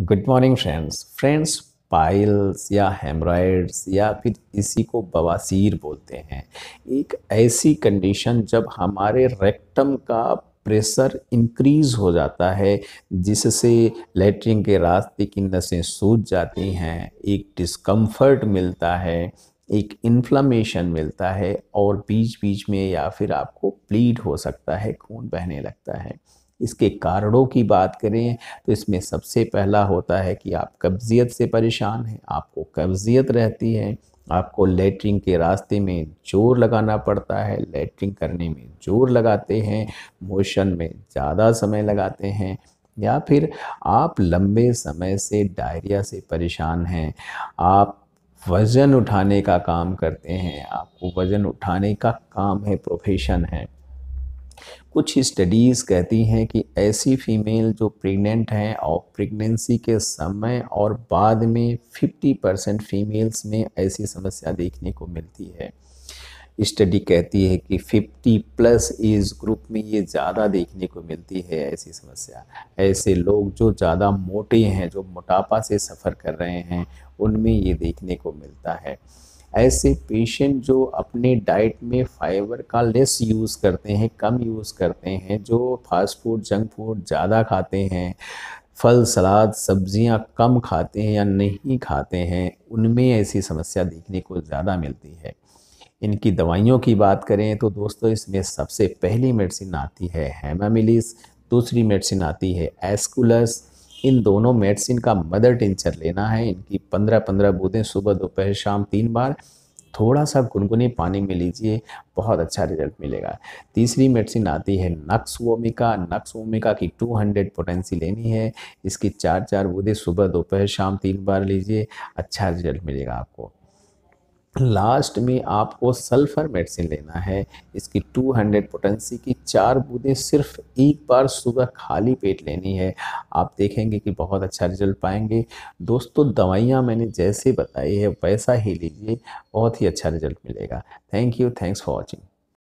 good morning friends friends piles या haemorrhoids या फिर इसी को बवासीर बोलते हैं एक ऐसी कंडीशन जब हमारे रेक्टम का प्रेशर इंक्रीज हो जाता है जिससे लेटरिन के रास्ते की नसें सूज जाती हैं एक डिस्कम्फर्ट मिलता है एक इन्फ्लामेशन मिलता है और बीच बीच में या फिर आपको ब्लीड हो सकता है खून बहने लगता है इसके कारणों की बात करें तो इसमें सबसे पहला होता है कि आप कब्ज़ियत से परेशान हैं आपको कब्ज़ियत रहती है आपको लेटरिंग के रास्ते में जोर लगाना पड़ता है लेटरिंग करने में जोर लगाते हैं मोशन में ज़्यादा समय लगाते हैं या फिर आप लंबे समय से डायरिया से परेशान हैं आप वज़न उठाने का काम करते हैं आपको वज़न उठाने का काम है प्रोफेशन है कुछ स्टडीज़ कहती हैं कि ऐसी फीमेल जो प्रेग्नेंट हैं और प्रेगनेंसी के समय और बाद में 50 परसेंट फीमेल्स में ऐसी समस्या देखने को मिलती है स्टडी कहती है कि 50 प्लस एज ग्रुप में ये ज़्यादा देखने को मिलती है ऐसी समस्या ऐसे लोग जो ज़्यादा मोटे हैं जो मोटापा से सफ़र कर रहे हैं उनमें ये देखने को मिलता है ऐसे पेशेंट जो अपने डाइट में फाइबर का लेस यूज़ करते हैं कम यूज़ करते हैं जो फास्ट फूड जंक फूड ज़्यादा खाते हैं फल सलाद सब्जियां कम खाते हैं या नहीं खाते हैं उनमें ऐसी समस्या देखने को ज़्यादा मिलती है इनकी दवाइयों की बात करें तो दोस्तों इसमें सबसे पहली मेडिसिन आती है हेमामिलिस दूसरी मेडिसिन आती है एस्कुलस इन दोनों मेडिसिन का मदर टिंचर लेना है इनकी पंद्रह पंद्रह बूंदें सुबह दोपहर शाम तीन बार थोड़ा सा गुनगुने पानी में लीजिए बहुत अच्छा रिजल्ट मिलेगा तीसरी मेडिसिन आती है नक्स वोमिका नक्स वोमिका की 200 पोटेंसी लेनी है इसकी चार चार बूंदें सुबह दोपहर शाम तीन बार लीजिए अच्छा रिजल्ट मिलेगा आपको लास्ट में आपको सल्फर मेडिसिन लेना है इसकी 200 पोटेंसी की चार बूंदें सिर्फ एक बार सुबह खाली पेट लेनी है आप देखेंगे कि बहुत अच्छा रिजल्ट पाएंगे दोस्तों दवाइयाँ मैंने जैसे बताई है वैसा ही लीजिए बहुत ही अच्छा रिजल्ट मिलेगा thank you thanks for watching